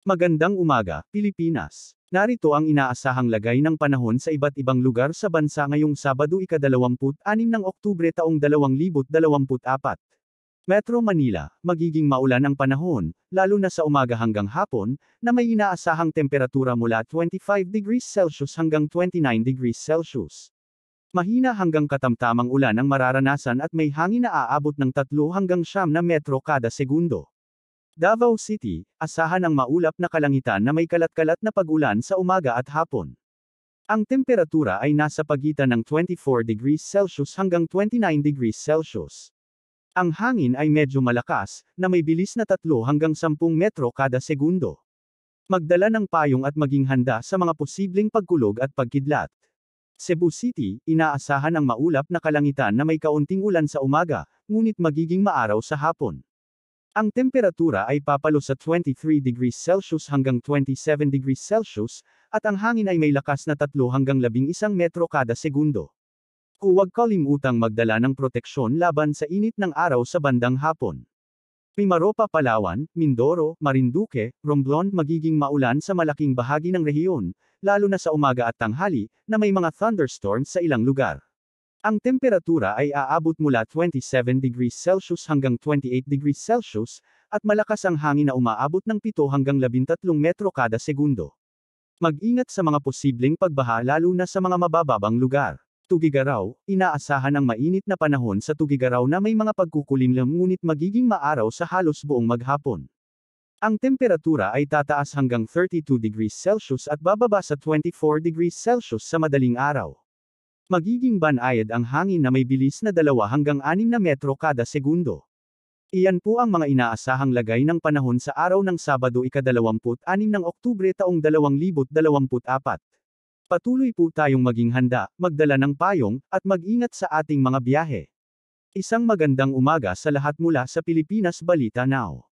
Magandang umaga, Pilipinas. Narito ang inaasahang lagay ng panahon sa iba't ibang lugar sa bansa ngayong Sabado ika-26 ng Oktubre taong 2024. Metro Manila, magiging maulan ang panahon, lalo na sa umaga hanggang hapon, na may inaasahang temperatura mula 25 degrees Celsius hanggang 29 degrees Celsius. Mahina hanggang katamtamang ulan ang mararanasan at may hangin na aabot ng 3 hanggang 7 na metro kada segundo. Davao City, asahan ang maulap na kalangitan na may kalat-kalat na pagulan sa umaga at hapon. Ang temperatura ay nasa pagitan ng 24 degrees Celsius hanggang 29 degrees Celsius. Ang hangin ay medyo malakas, na may bilis na 3 hanggang 10 metro kada segundo. Magdala ng payong at maging handa sa mga posibleng pagkulog at pagkidlat. Cebu City, inaasahan ang maulap na kalangitan na may kaunting ulan sa umaga, ngunit magiging maaraw sa hapon. Ang temperatura ay papalo sa 23 degrees Celsius hanggang 27 degrees Celsius, at ang hangin ay may lakas na 3 hanggang 11 metro kada segundo. Huwag kalimutang magdala ng proteksyon laban sa init ng araw sa bandang hapon. Pimaropa Palawan, Mindoro, Marinduque, Romblon magiging maulan sa malaking bahagi ng rehiyon, lalo na sa umaga at tanghali, na may mga thunderstorms sa ilang lugar. Ang temperatura ay aabot mula 27 degrees Celsius hanggang 28 degrees Celsius, at malakas ang hangin na umaabot ng 7 hanggang 13 metro kada segundo. Mag-ingat sa mga posibleng pagbaha lalo na sa mga mabababang lugar. Tugigaraw, inaasahan ang mainit na panahon sa Tugigaraw na may mga pagkukulimlam ngunit magiging maaraw sa halos buong maghapon. Ang temperatura ay tataas hanggang 32 degrees Celsius at bababa sa 24 degrees Celsius sa madaling araw. Magiging banayad ang hangin na may bilis na 2 hanggang 6 na metro kada segundo. Iyan po ang mga inaasahang lagay ng panahon sa araw ng Sabado ika-26 ng Oktubre taong 2024. Patuloy po tayong maging handa, magdala ng payong, at mag-ingat sa ating mga biyahe. Isang magandang umaga sa lahat mula sa Pilipinas Balita Now.